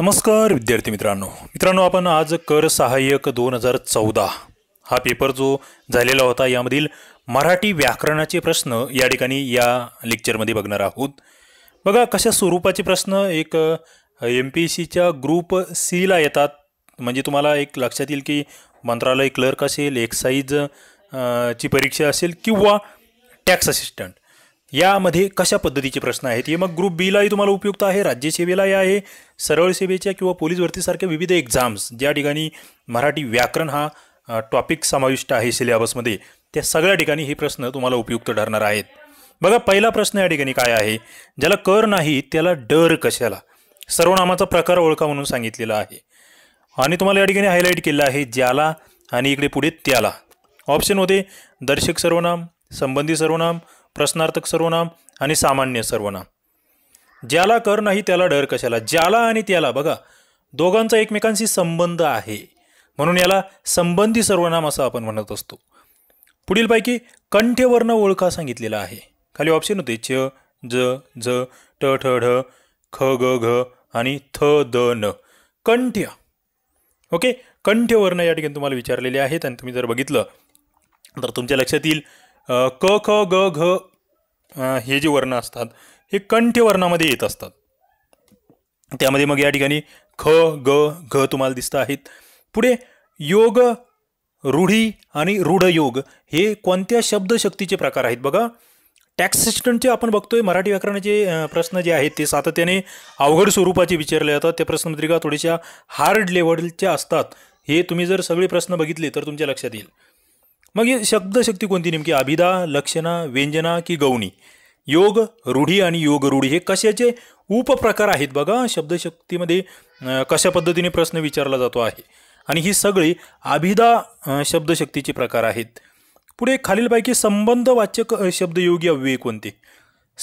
नमस्कार विद्यार्थी मित्रांनो मित्रांनो आपण आज कर सहाय्यक दोन हजार चौदा हा पेपर जो झालेला होता यामधील मराठी व्याकरणाचे प्रश्न या ठिकाणी या लेक्चरमध्ये बघणार आहोत बघा कशा स्वरूपाचे प्रश्न एक एम पी सीच्या ग्रुप सीला येतात म्हणजे तुम्हाला एक लक्षात येईल की मंत्रालय क्लर्क असेल एक्साईज ची परीक्षा असेल किंवा टॅक्स असिस्टंट यामध्ये कशा पद्धतीचे प्रश्न आहेत हे मग ग्रुप बीलाही तुम्हाला उपयुक्त आहे राज्यसेवेलाही आहे सरळ सेवेच्या किंवा पोलीस भरतीसारख्या विविध एक्झाम्स ज्या ठिकाणी मराठी व्याकरण हा टॉपिक समाविष्ट आहे सिलेबसमध्ये त्या सगळ्या ठिकाणी हे प्रश्न तुम्हाला उपयुक्त ठरणार आहेत बघा पहिला प्रश्न या ठिकाणी काय आहे ज्याला कर नाही त्याला डर कशाला सर्वनामाचा प्रकार ओळखा म्हणून सांगितलेला आहे आणि तुम्हाला या ठिकाणी हायलाईट केलं आहे ज्याला आणि इकडे पुढे त्याला ऑप्शन होते दर्शक सर्वनाम संबंधी सर्वनाम प्रश्नार्थक सर्वनाम आणि सामान्य सर्वनाम ज्याला कर नाही त्याला डर कशाला ज्याला आणि त्याला बघा दोघांचा एकमेकांशी संबंध आहे म्हणून याला संबंधी सर्वनाम असं आपण म्हणत असतो पुढीलपैकी कंठ्यवर्ण ओळखा सांगितलेला आहे खाली ऑप्शन होते च ज झ ट ठ ढ ख ग घ आणि थ द न कंठ्य ओके कंठ्यवर्ण या ठिकाणी तुम्हाला विचारलेले आहेत आणि तुम्ही जर बघितलं तर तुमच्या लक्षात येईल क ख ग घ हे जे वर्ण असतात हे कंठ्य वर्णामध्ये येत असतात त्यामध्ये मग या ठिकाणी ख ग घ तुम्हाला दिसत आहेत पुढे योग रूढी आणि रूढयोग हे कोणत्या शब्दशक्तीचे प्रकार आहेत बघा टॅक्स सिस्टमचे आपण बघतोय मराठी व्याकरणाचे प्रश्न जे आहेत ते सातत्याने अवघड स्वरूपाचे विचारले जातात त्या प्रश्नपत्रिका थोड्याशा हार्ड लेवलच्या असतात हे तुम्ही जर सगळे प्रश्न बघितले तर तुमच्या लक्षात येईल मग ही शब्दशक्ती कोणती नेमकी अभिदा लक्षणा व्यंजना की गौणी योग रूढी आणि योग रूढी हे कशाचे उपप्रकार आहेत बघा शब्दशक्तीमध्ये कशा पद्धतीने प्रश्न विचारला जातो आहे आणि ही सगळी अभिदा शब्दशक्तीचे प्रकार आहेत पुढे खालीलपैकी संबंधवाचक शब्दयोगी अव्यय कोणते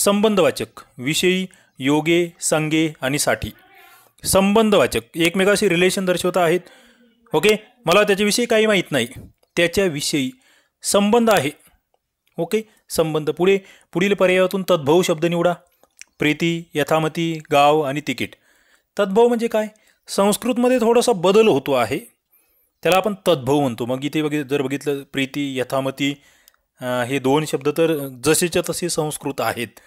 संबंधवाचक विषयी योगे संगे आणि साठी संबंधवाचक एकमेकाशी रिलेशन दर्शवता आहेत ओके मला त्याच्याविषयी काही माहीत नाही त्याच्याविषयी संबंध आहे ओके संबंध पुढे पुढील पर्यायातून तद्भव शब्द निवडा प्रीती यथामती गाव आणि तिकीट तद्भव म्हणजे काय संस्कृतमध्ये थोडासा बदल होतो आहे त्याला आपण तद्भव म्हणतो मग इथे बघित जर बघितलं प्रीती यथामती हे दोन शब्द तर जसेच्या तसे संस्कृत आहेत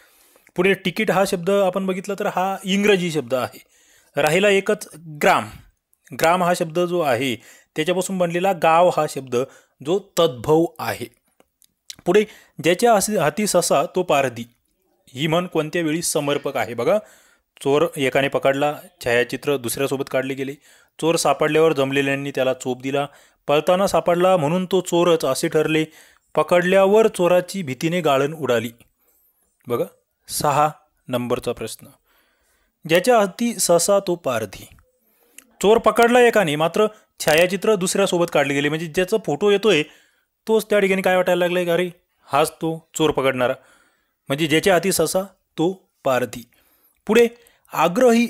पुढे तिकीट हा शब्द आपण बघितलं तर हा इंग्रजी शब्द आहे राहिला एकच ग्राम ग्राम हा शब्द जो आहे त्याच्यापासून बनलेला गाव हा शब्द जो तद्भव आहे पुढे ज्याच्या हाती ससा तो पारधी ही म्हण कोणत्या वेळी समर्पक आहे बघा चोर एकाने पकडला छायाचित्र दुसऱ्यासोबत काढले गेले चोर सापडल्यावर जमलेल्यांनी त्याला चोप दिला पळताना सापडला म्हणून तो चोरच असे ठरले पकडल्यावर चोराची भीतीने गाळण उडाली बघा सहा नंबरचा प्रश्न ज्याच्या हाती ससा तो पारधी चोर पकडला एकाने मात्र छायाचित्र दुसऱ्यासोबत काढले गेले म्हणजे ज्याचा फोटो येतोय तोच त्या ठिकाणी काय वाटायला लागलाय की अरे हाच तो चोर पकडणारा म्हणजे ज्याच्या हाती ससा तो पारधी पुढे आग्रही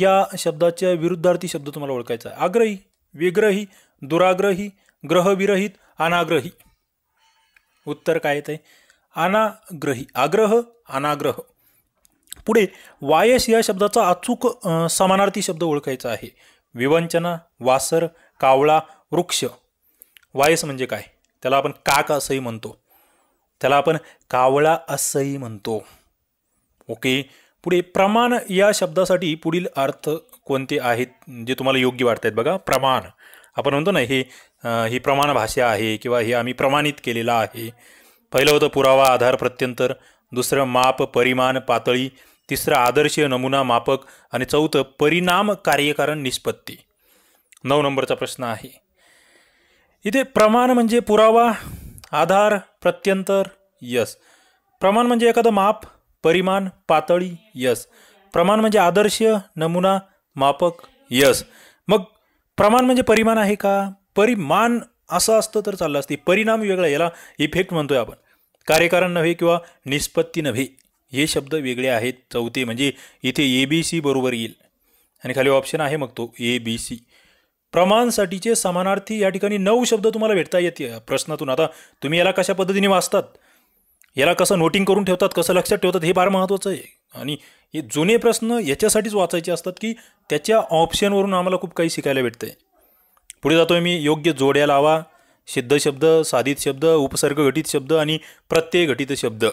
या शब्दाच्या विरुद्धार्थी शब्द तुम्हाला ओळखायचा आहे आग्रही विग्रही दुराग्रही ग्रहविरहित अनाग्रही उत्तर काय येत आहे अनाग्रही आग्रह अनाग्रह पुढे वायस या शब्दाचा अचूक समानार्थी शब्द ओळखायचा आहे विवंचना वासर कावळा वृक्ष वायस म्हणजे काय त्याला आपण काक असंही म्हणतो त्याला आपण कावळा असंही म्हणतो ओके पुढे प्रमाण या शब्दासाठी पुढील अर्थ कोणते आहेत जे तुम्हाला योग्य वाटत आहेत बघा प्रमाण आपण म्हणतो ना हे ही प्रमाण भाषा आहे किंवा हे आम्ही प्रमाणित केलेलं आहे पहिलं होतं पुरावा आधार प्रत्यंतर दुसरं माप परिमाण पातळी तिसरा आदर्शीय नमुना मापक आणि चौथं परिणाम कार्यकारण निष्पत्ती नऊ नंबरचा प्रश्न आहे इथे प्रमाण म्हणजे पुरावा आधार प्रत्यंतर यस प्रमाण म्हणजे एखादं माप परिमाण पातळी यस प्रमाण म्हणजे आदर्श नमुना मापक यस मग प्रमाण म्हणजे परिमाण आहे का परिमाण असं असतं तर चाललं असते परिणाम वेगळा याला इफेक्ट म्हणतोय आपण कार्यकारण नव्हे किंवा निष्पत्ती नव्हे हे शब्द वेगळे आहेत चौथे म्हणजे इथे ए बी सी बरोबर येईल आणि खाली ऑप्शन आहे मग तो ए बी सी प्रमाणसाठीचे समानार्थी या ठिकाणी नऊ शब्द तुम्हाला भेटता येते प्रश्नातून आता तुम्ही याला कशा पद्धतीने वाचतात याला कसं नोटिंग करून ठेवतात कसं लक्षात ठेवतात हे फार महत्त्वाचं आहे आणि हे जुने प्रश्न याच्यासाठीच वाचायचे असतात की त्याच्या ऑप्शनवरून आम्हाला खूप काही शिकायला भेटतं आहे पुढे जातो मी योग्य जोड्या लावा सिद्ध शब्द साधित शब्द उपसर्ग घटित शब्द आणि प्रत्यय घटित शब्द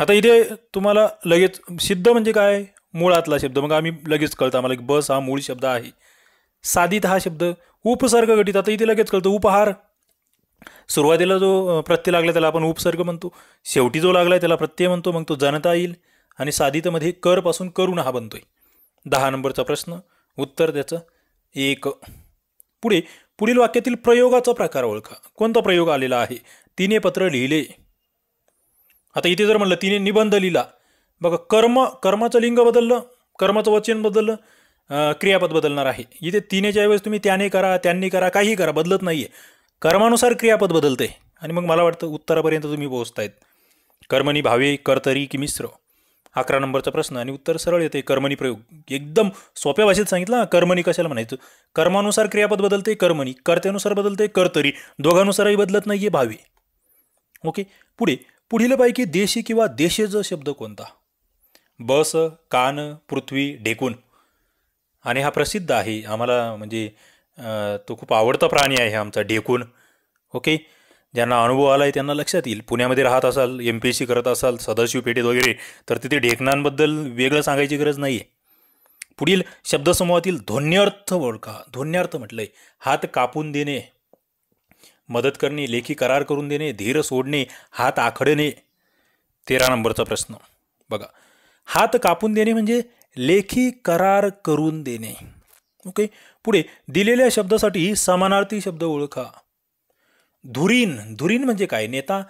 आता इथे तुम्हाला लगेच सिद्ध म्हणजे काय मुळातला शब्द मग आम्ही लगेच कळतं आम्हाला बस हा मूळ शब्द आहे साधित हा शब्द उपसर्ग घटित आता इथे लगेच कळतं उपहार सुरुवातीला जो प्रत्यय लागला त्याला आपण उपसर्ग म्हणतो शेवटी जो लागला त्याला प्रत्यय म्हणतो मग तो जनता येईल आणि साधितमध्ये करपासून करुण हा बनतोय दहा नंबरचा प्रश्न उत्तर त्याचं एक पुढे पुढील वाक्यातील प्रयोगाचा प्रकार ओळखा कोणता प्रयोग आलेला आहे तिने पत्र लिहिले आता इथे जर म्हणलं तिने निबंध लिहिला बघा कर्म कर्माचं लिंग बदललं कर्माचं वचन बदललं क्रियापद बदलणार आहे इथे तिनेच्या ऐवजी तुम्ही त्याने करा त्यांनी करा काहीही करा बदलत नाही आहे कर्मानुसार क्रियापद बदलते आणि मग मला वाटतं उत्तरापर्यंत तुम्ही पोहोचतायत कर्मणी भावे कर्तरी की मिश्र अकरा नंबरचा प्रश्न आणि उत्तर सरळ येते कर्मणी प्रयोग एकदम सोप्या भाषेत सांगितलं कर्मणी कशाला म्हणायचं कर्मानुसार क्रियापद बदलते कर्मणी कर्त्यानुसार बदलते कर्तरी दोघांनुसारही बदलत नाही आहे भावे ओके पुढे पुढील पैकी देशी किंवा देशज शब्द कोणता बस कान पृथ्वी ढेकून आणि हा प्रसिद्ध आहे आम्हाला म्हणजे तो खूप आवडता प्राणी आहे आमचा ढेकून ओके ज्यांना अनुभव आला आहे त्यांना लक्षात येईल पुण्यामध्ये राहत असाल एम पी एस सी करत असाल सदाशिव पेटीत वगैरे तर तिथे ढेकणांबद्दल वेगळं सांगायची गरज नाही आहे पुढील शब्दसमूहातील ध्वन्यर्थ ओळखा ध्वन्यार्थ म्हटलं हात कापून देणे मदत करणे लेखी करार करून देणे धीर सोडणे हात आखडणे तेरा नंबरचा प्रश्न बघा हात कापून देणे म्हणजे लेखी करार करून देणे ओके पुढे दिलेल्या शब्दासाठी समानार्थी शब्द ओळखा धुरीन धुरीन म्हणजे काय नेता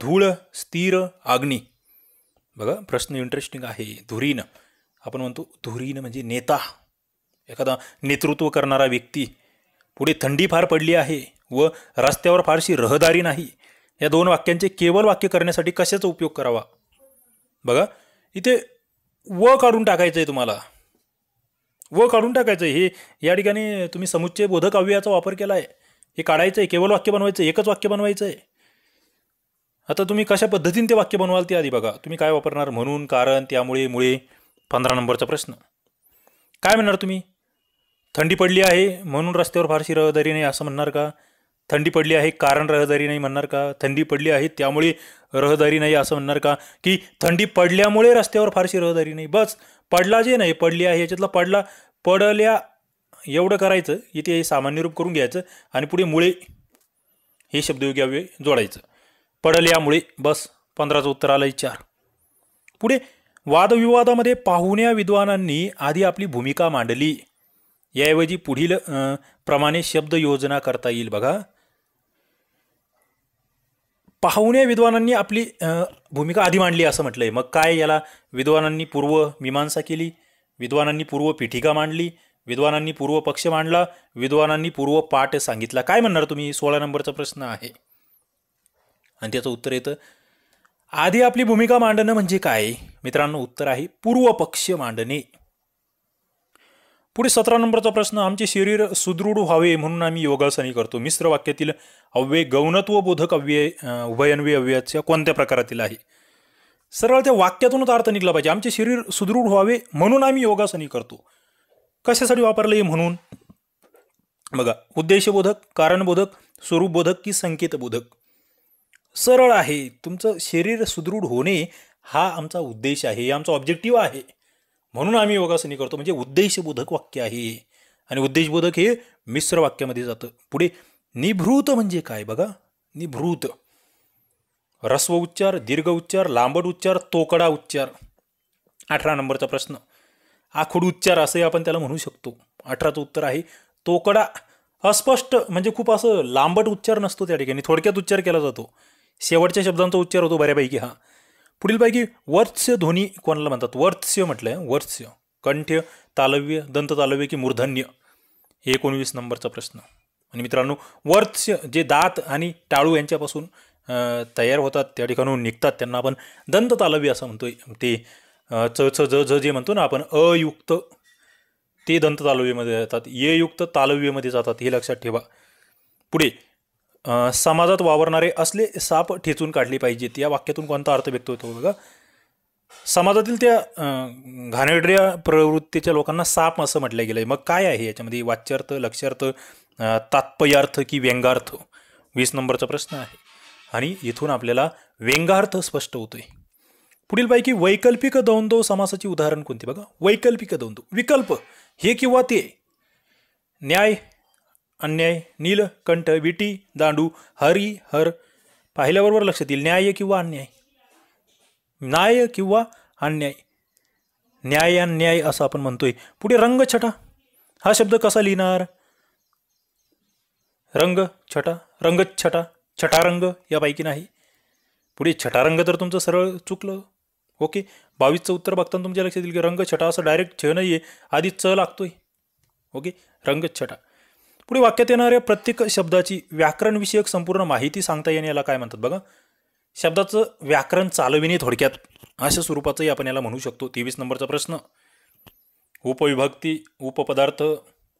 धूळ स्थिर अग्नी बघा प्रश्न इंटरेस्टिंग आहे धुरीन आपण म्हणतो धुरीन म्हणजे नेता एखादा नेतृत्व करणारा व्यक्ती पुढे थंडी फार पडली आहे व रस्त्यावर फारशी रहदारी नाही या दोन वाक्यांचे केवळ वाक्य करण्यासाठी कशाचा उपयोग करावा बघा इथे व काढून टाकायचं आहे तुम्हाला व काढून टाकायचं आहे हे या ठिकाणी तुम्ही समुच्चय बोधकाव्याचा वापर केला आहे हे काढायचं आहे केवळ वाक्य बनवायचं आहे एकच वाक्य बनवायचं आहे आता तुम्ही कशा पद्धतीने ते वाक्य बनवाल ते आधी बघा तुम्ही काय वापरणार म्हणून कारण त्यामुळे मुळे पंधरा नंबरचा प्रश्न काय म्हणणार तुम्ही थंडी पडली आहे म्हणून रस्त्यावर फारशी रहदारी नाही असं म्हणणार का थंडी पडली आहे कारण रहदारी नाही म्हणणार का थंडी पडली आहे त्यामुळे रहदारी नाही असं म्हणणार का की थंडी पडल्यामुळे रस्त्यावर फारशी रहदारी नाही बस पडला जे नाही पडली आहे याच्यातला पडला पडल्या एवढं करायचं इथे हे सामान्य रूप करून घ्यायचं आणि पुढे मुळे हे शब्दयोग्यावे जोडायचं पडल्यामुळे बस पंधराचं उत्तर आलं चार पुढे वादविवादामध्ये पाहुण्या विद्वानांनी आधी आपली भूमिका मांडली याऐवजी पुढील प्रमाणे शब्द योजना करता येईल बघा पाहुणे विद्वानांनी आपली भूमिका आधी मांडली असं म्हटलंय मग काय याला विद्वानांनी पूर्व मीमांसा केली विद्वानांनी पूर्व पीठिका मांडली विद्वानांनी पूर्व पक्ष मांडला विद्वानांनी पूर्व पाठ सांगितला काय म्हणणार तुम्ही सोळा नंबरचा प्रश्न आहे आणि त्याचं उत्तर येतं आधी आपली भूमिका मांडणं म्हणजे काय मित्रांनो उत्तर आहे पूर्वपक्ष मांडणे पुढे सतरा नंबरचा प्रश्न आमचे शरीर सुदृढ व्हावे म्हणून आम्ही योगासने करतो मिश्र वाक्यातील अव्यय गौणत्व बोधक अव्यय उभयन्वय अव्ययाच्या कोणत्या प्रकारातील आहे सरळ त्या वाक्यातूनच अर्थ निघला पाहिजे आमचे शरीर सुदृढ व्हावे म्हणून आम्ही योगासने करतो कशासाठी वापरले म्हणून बघा उद्देशबोधक कारणबोधक स्वरूपबोधक की संकेतबोधक सरळ आहे तुमचं शरीर सुदृढ होणे हा आमचा उद्देश आहे आमचा ऑब्जेक्टिव्ह आहे म्हणून आम्ही योगासनी करतो म्हणजे उद्देशबोधक वाक्य आहे आणि उद्देशबोधक हे मिश्र वाक्यामध्ये जातं पुढे निभृत म्हणजे काय बघा निभृत रस्व उच्चार दीर्घ उच्चार लांबट उच्चार तोकडा उच्चार अठरा नंबरचा प्रश्न आखूड उच्चार असंही आपण त्याला म्हणू शकतो अठराचं उत्तर आहे तोकडा अस्पष्ट म्हणजे खूप असं लांबट उच्चार नसतो त्या ठिकाणी थोडक्यात उच्चार केला जातो शेवटच्या शब्दांचा उच्चार होतो बऱ्यापैकी हा पुढीलपैकी वर्त्स्य ध्वनी कोणाला म्हणतात वर्त्स्य म्हटलंय वर्त्स्य कंठ्य तालव्य दंततालव्य की मूर्धन्य एकोणवीस नंबरचा प्रश्न आणि मित्रांनो वर्त्स्य जे दात आणि टाळू यांच्यापासून तयार होतात त्या ठिकाणून निघतात त्यांना आपण दंत तालव्य असं म्हणतोय ते च च ज झ जे म्हणतो ना आपण अयुक्त ते दंत तालव्यमध्ये जातात ययुक्त तालव्यमध्ये जातात हे लक्षात ठेवा पुढे समाजात वावरणारे असले साप ठेचून काढले पाहिजेत या वाक्यातून कोणता अर्थ व्यक्त होतो बघा समाजातील त्या घाणेरड्या प्रवृत्तीच्या लोकांना साप असं म्हटलं गेलं आहे मग काय आहे याच्यामध्ये वाच्यार्थ लक्षार्थ तात्पर्यार्थ की व्यंगार्थ वीस नंबरचा प्रश्न आहे आणि इथून आपल्याला व्यंगार्थ स्पष्ट होतोय पुढीलपैकी वैकल्पिक द्वंद्व समासाची उदाहरण कोणती बघा वैकल्पिक द्वंद्व विकल्प हे किंवा ते न्याय अन्याय नीलकंठ विटी दांडू हरी हर पाहिल्याबरोबर लक्षात येईल न्याय किंवा अन्याय न्याय किंवा अन्याय न्याय अन्याय असं आपण म्हणतोय पुढे रंगछटा हा शब्द कसा लिहिणार रंग छटा रंगछटा छटारंग यापैकी नाही पुढे छटारंग तर तुमचं सरळ चुकलं ओके बावीसचं उत्तर बघताना तुमच्या लक्षात येईल की रंग छटा असं डायरेक्ट छ नाही आहे आधी च लागतोय ओके रंगछटा पुढे वाक्यात येणाऱ्या प्रत्येक शब्दाची व्याकरणविषयक संपूर्ण माहिती सांगता येणे याला काय म्हणतात बघा शब्दाचं व्याकरण चालविणे थोडक्यात अशा स्वरूपाचंही आपण याला म्हणू शकतो तेवीस नंबरचा प्रश्न उपविभक्ती उपपदार्थ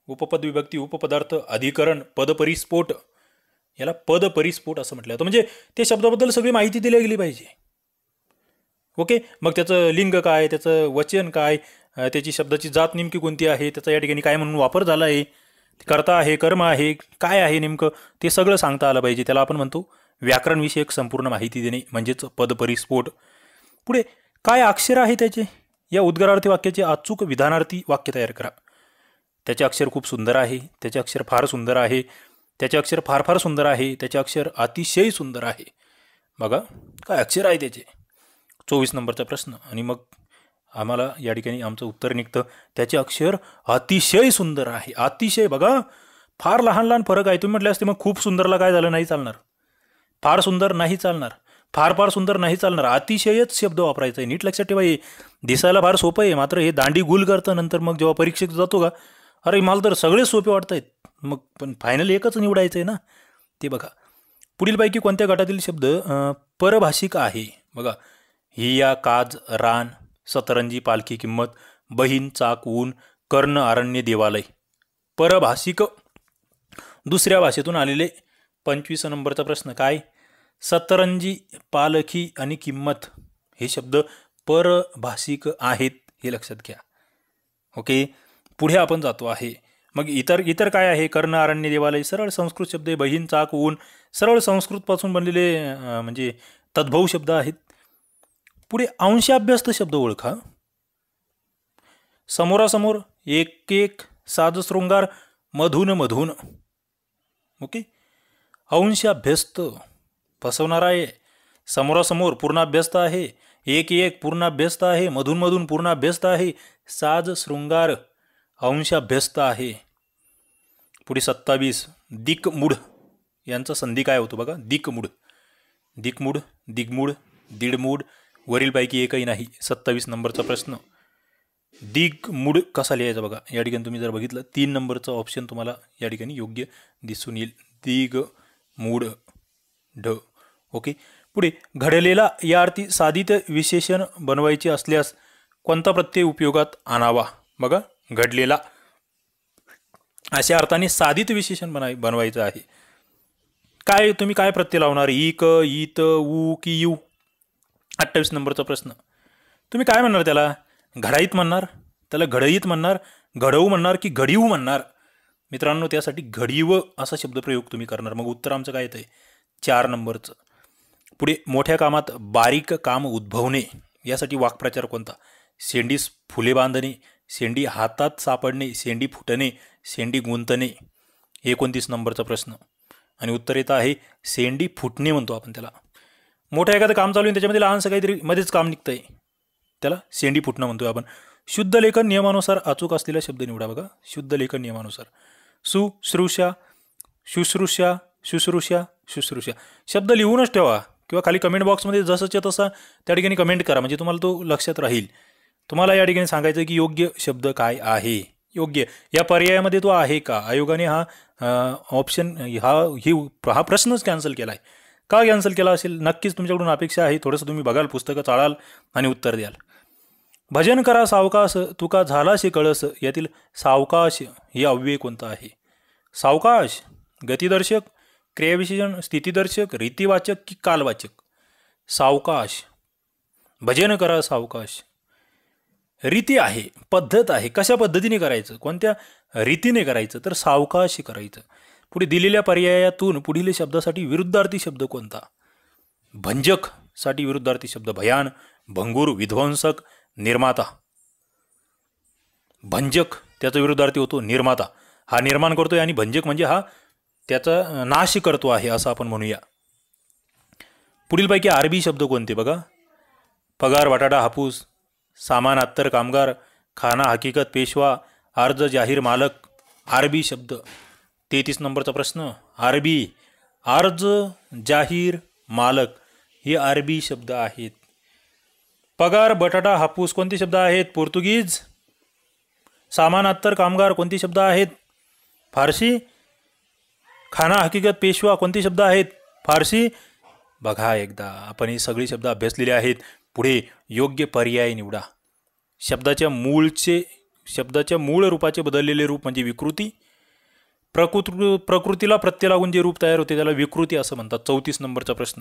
उपपदविभक्ती उपपदार्थ अधिकरण पदपरिस्फोट याला पदपरिस्फोट असं म्हटलं जातं म्हणजे ते शब्दाबद्दल सगळी माहिती दिली गेली पाहिजे ओके मग त्याचं लिंग काय त्याचं वचन काय त्याची शब्दाची जात नेमकी कोणती आहे त्याचा या ठिकाणी काय म्हणून वापर झाला आहे कर्ता आहे कर्म आहे काय आहे नेमकं ते सगळं सांगता आलं पाहिजे त्याला आपण म्हणतो व्याकरणविषयक संपूर्ण माहिती देणे म्हणजेच पदपरिस्फोट पुढे काय अक्षर आहे त्याचे या उद्गारार्थी वाक्याचे अचूक विधानार्थी वाक्य तयार करा त्याचे अक्षर खूप सुंदर आहे त्याचे अक्षर फार सुंदर आहे त्याचे अक्षर फार फार सुंदर आहे त्याचे अक्षर अतिशय सुंदर आहे बघा काय अक्षर आहे त्याचे चोवीस नंबरचा प्रश्न आणि मग आम्हाला या ठिकाणी आमचं उत्तर निघतं त्याचे अक्षर अतिशय सुंदर आहे अतिशय बघा फार लहान लहान फरक आहे तुम्ही म्हटले असते मग खूप सुंदरला काय झालं नाही चालणार फार सुंदर नाही चालणार फार फार सुंदर नाही चालणार अतिशयच शब्द वापरायचा आहे नीट लक्षात ठेवा हे दिसायला फार सोपं आहे मात्र हे दांडी गुल करतं नंतर मग जेव्हा परीक्षेत जातो का अरे मला तर सगळे सोपे वाटत आहेत मग पण फायनल एकच निवडायचं आहे ना ते बघा पुढीलपैकी कोणत्या गटातील शब्द परभाषिक आहे बघा हिया काज रान सतरंजी पालखी किंमत बहीण चाक ऊन कर्ण आरण्य देवालय परभाषिक दुसऱ्या भाषेतून आलेले पंचवीस नंबरचा प्रश्न काय सतरंजी पालखी आणि किंमत हे शब्द परभाषिक आहेत हे लक्षात घ्या ओके पुढे आपण जातो आहे मग इतर इतर काय आहे कर्ण आरण्य देवालय सरळ संस्कृत शब्द आहे बहीण चाक ऊन सरळ संस्कृतपासून बनलेले म्हणजे तद्भव शब्द आहेत पुढे अंशाभ्यस्त शब्द ओळखा समोरासमोर एक एक श्रृंगार मधून मधून ओके अंशाभ्यस्त फसवणार आहे समोरासमोर पूर्णाभ्यस्त आहे एक एक पूर्णाभ्यस्त आहे मधून मधून पूर्णाभ्यस्त आहे साज शृंगार अंशाभ्यस्त आहे पुढे सत्तावीस दिकमूढ यांचा संधी काय होतो बघा दिकमूढ दिकमूढ दिगमूढ दीडमूड वरीलपैकी एकही नाही सत्तावीस नंबरचा प्रश्न दिग मूड कसा लिहायचा बघा या ठिकाणी तुम्ही जर बघितलं तीन नंबरचं ऑप्शन तुम्हाला या ठिकाणी योग्य दिसून येईल दिग मूड ढ ओके पुढे घडलेला या अर्थी साधित विशेषण बनवायचे असल्यास कोणता प्रत्यय उपयोगात आणावा बघा घडलेला अशा अर्थाने साधित विशेषण बनाय बनवायचं आहे काय तुम्ही काय प्रत्यय लावणार इक इत ऊ की यू अठ्ठावीस नंबरचा प्रश्न तुम्ही काय म्हणणार त्याला घडाईत म्हणणार त्याला घडईत म्हणणार घडवू म्हणणार की घडीव म्हणणार मित्रांनो त्यासाठी घडीव असा शब्दप्रयोग तुम्ही करणार मग उत्तर आमचं काय येतं आहे चार नंबरचं पुढे मोठ्या कामात बारीक काम उद्भवणे यासाठी वाक्प्रचार कोणता शेंडीस फुले बांधणे शेंडी हातात सापडणे शेंडी फुटणे शेंडी गुंतणे एकोणतीस नंबरचा प्रश्न आणि उत्तर येतं आहे शेंडी फुटणे म्हणतो आपण त्याला मोठं एखादं काम चालू आहे त्याच्यामध्ये लहानसं काहीतरी मध्येच काम निघतं आहे त्याला सेंडी फुटणं म्हणतो आपण शुद्ध लेखन नियमानुसार अचूक असलेला शब्द निवडा बघा शुद्ध लेखन नियमानुसार सुश्रूषा शुश्रुषा शुश्रूषा शुश्रूषा शब्द लिहूनच ठेवा किंवा खाली कमेंट बॉक्समध्ये जसंच्या तसा त्या ठिकाणी कमेंट करा म्हणजे तुम्हाला तो लक्षात राहील तुम्हाला या ठिकाणी सांगायचं की योग्य शब्द काय आहे योग्य या पर्यायामध्ये तो आहे का आयोगाने हा ऑप्शन हा ही हा प्रश्नच कॅन्सल केला आहे का कॅन्सल केला असेल नक्कीच तुमच्याकडून अपेक्षा आहे थोडंसं तुम्ही बघाल पुस्तकं चाळाल आणि उत्तर द्याल भजन करा सावकाश तुका झालाशी कळस यातील सावकाश हे अव्यय कोणतं आहे सावकाश गतिदर्शक क्रियाविशेषण स्थितीदर्शक रीतीवाचक की कालवाचक सावकाश भजन करा सावकाश रीती आहे पद्धत आहे कशा पद्धतीने करायचं कोणत्या रीतीने करायचं तर सावकाश करायचं पुढे दिलेल्या पर्यायातून पुढील शब्दासाठी विरुद्धार्थी शब्द कोणता भंजक साठी विरुद्धार्थी शब्द भयान भंगूर विध्वंसक निर्माता भंजक त्याचा विरुद्धार्थी होतो निर्माता हा निर्माण करतोय आणि भंजक म्हणजे हा त्याचा नाश करतो आहे असं आपण म्हणूया पुढीलपैकी आरबी शब्द कोणते बघा पगार बटाटा हापूस सामान अत्तर कामगार खाना हकीकत पेशवा अर्ज जाहीर मालक आरबी शब्द तेहतीस नंबरचा प्रश्न आरबी अर्ज जाहीर मालक हे आरबी शब्द आहेत पगार बटाटा हापूस कोणते शब्द आहेत पोर्तुगीज सामानात्तर कामगार कोणते शब्द आहेत फारसी खाना हकीकत पेशवा कोणते शब्द आहेत फारसी बघा एकदा आपण हे सगळे शब्द अभ्यासलेले आहेत पुढे योग्य पर्याय निवडा शब्दाच्या मूळचे शब्दाच्या मूळ रूपाचे बदललेले रूप म्हणजे विकृती प्रकृत प्रकृतीला प्रत्यय लागून जे रूप तयार होते त्याला विकृती असं म्हणतात चौतीस नंबरचा प्रश्न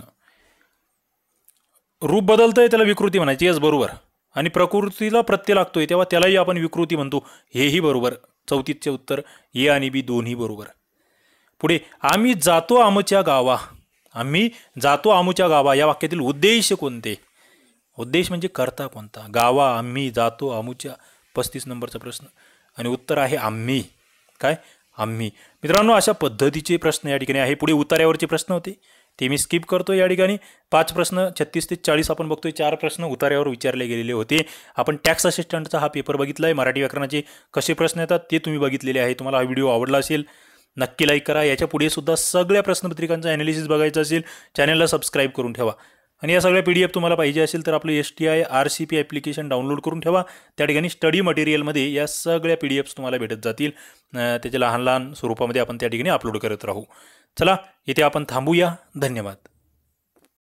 रूप बदलतंय त्याला विकृती म्हणायची येच बरोबर आणि प्रकृतीला प्रत्यय लागतोय तेव्हा त्यालाही आपण विकृती म्हणतो हेही बरोबर चौतीसचे उत्तर ए आणि बी दोन्ही बरोबर पुढे आम्ही जातो आमच्या गावा आम्ही जातो आमच्या गावा या वाक्यातील उद्देश कोणते उद्देश म्हणजे करता कोणता गावा आम्ही जातो आमूच्या पस्तीस नंबरचा प्रश्न आणि उत्तर आहे आम्ही काय आम्ही मित्रांनो अशा पद्धतीचे प्रश्न या ठिकाणी आहे पुढे उतार्यावरचे प्रश्न होते ते मी स्किप करतो या ठिकाणी पाच प्रश्न छत्तीस ते चाळीस आपण बघतोय चार प्रश्न उतार्यावर विचारले गेलेले होते आपण टॅक्स असिस्टंटचा हा पेपर बघितला आहे मराठी व्याकरणाचे कसे प्रश्न येतात ते तुम्ही बघितलेले आहे तुम्हाला हा व्हिडिओ आवडला असेल नक्की लाईक करा याच्या पुढे सुद्धा सगळ्या प्रश्नपत्रिकांचं ॲनालिसिस बघायचं असेल चॅनलला सबस्क्राईब करून ठेवा आणि या सगळ्या पी डी एफ तुम्हाला पाहिजे असेल तर आपलं S T I R C P application download करून ठेवा त्या ठिकाणी स्टडी मटेरियलमध्ये या सगळ्या पी डी एफ्स तुम्हाला भेटत जातील त्याच्या लहान लहान स्वरूपामध्ये आपण त्या ठिकाणी अपलोड करत राहू चला इथे आपण थांबूया धन्यवाद